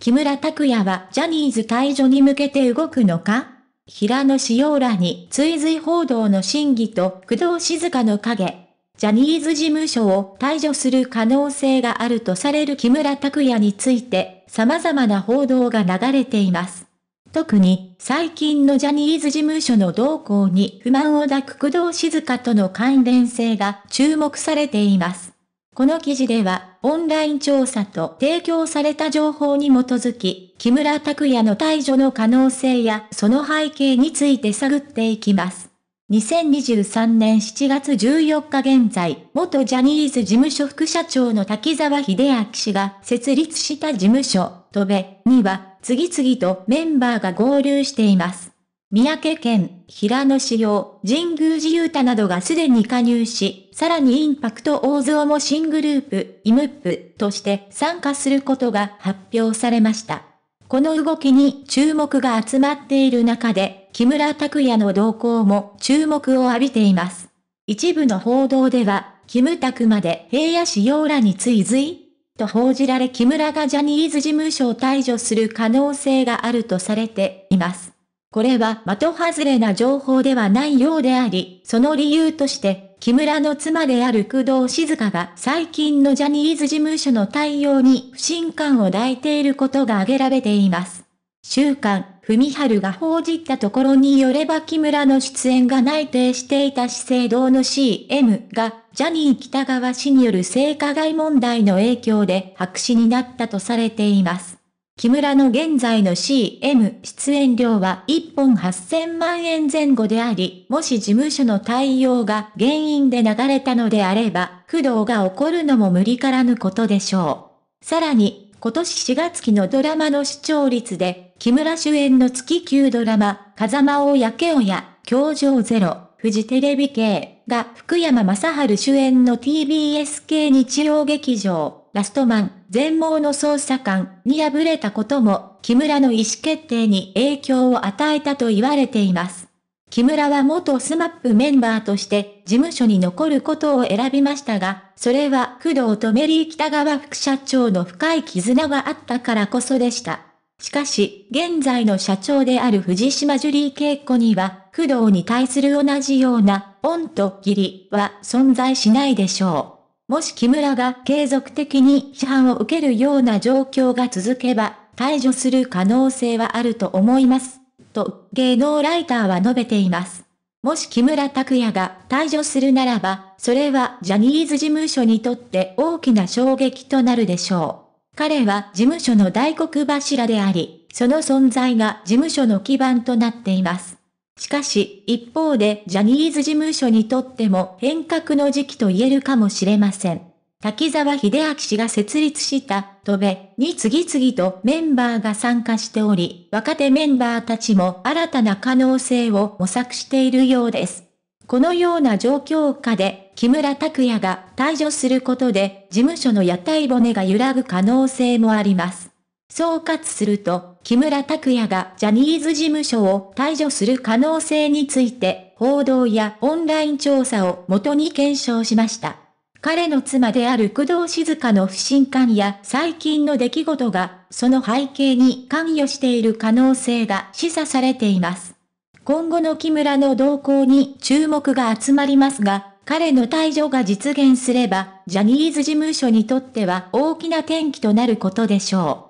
木村拓哉はジャニーズ退場に向けて動くのか平野紫耀らに追随報道の真偽と工藤静香の影。ジャニーズ事務所を退場する可能性があるとされる木村拓哉について様々な報道が流れています。特に最近のジャニーズ事務所の動向に不満を抱く工藤静香との関連性が注目されています。この記事では、オンライン調査と提供された情報に基づき、木村拓哉の退場の可能性やその背景について探っていきます。2023年7月14日現在、元ジャニーズ事務所副社長の滝沢秀明氏が設立した事務所、戸部には、次々とメンバーが合流しています。三宅県、平野市用、神宮寺勇太などがすでに加入し、さらにインパクト大相も新グループ、イムップとして参加することが発表されました。この動きに注目が集まっている中で、木村拓哉の動向も注目を浴びています。一部の報道では、キムタクまで平野市用らに追随と報じられ木村がジャニーズ事務所を退場する可能性があるとされています。これは的外れな情報ではないようであり、その理由として木村の妻である工藤静香が最近のジャニーズ事務所の対応に不信感を抱いていることが挙げられています。週刊、文春が報じたところによれば木村の出演が内定していた資生堂の CM が、ジャニー北川氏による性加害問題の影響で白紙になったとされています。木村の現在の CM 出演料は1本8000万円前後であり、もし事務所の対応が原因で流れたのであれば、苦労が起こるのも無理からぬことでしょう。さらに、今年4月期のドラマの視聴率で、木村主演の月9ドラマ、風間をやけ親、や、教場ゼロ、フジテレビ系が福山雅治主演の TBS 系日曜劇場、ラストマン、全盲の捜査官に敗れたことも、木村の意思決定に影響を与えたと言われています。木村は元スマップメンバーとして事務所に残ることを選びましたが、それは工藤とメリー北川副社長の深い絆があったからこそでした。しかし、現在の社長である藤島ジュリー恵子には、工藤に対する同じような、恩と義理は存在しないでしょう。もし木村が継続的に批判を受けるような状況が続けば、解除する可能性はあると思います。と、芸能ライターは述べています。もし木村拓哉が退場するならば、それはジャニーズ事務所にとって大きな衝撃となるでしょう。彼は事務所の大黒柱であり、その存在が事務所の基盤となっています。しかし、一方でジャニーズ事務所にとっても変革の時期と言えるかもしれません。滝沢秀明氏が設立した戸部に次々とメンバーが参加しており、若手メンバーたちも新たな可能性を模索しているようです。このような状況下で、木村拓哉が退場することで、事務所の屋台骨が揺らぐ可能性もあります。総括すると、木村拓哉がジャニーズ事務所を退場する可能性について、報道やオンライン調査を元に検証しました。彼の妻である工藤静香の不信感や最近の出来事が、その背景に関与している可能性が示唆されています。今後の木村の動向に注目が集まりますが、彼の退場が実現すれば、ジャニーズ事務所にとっては大きな転機となることでしょう。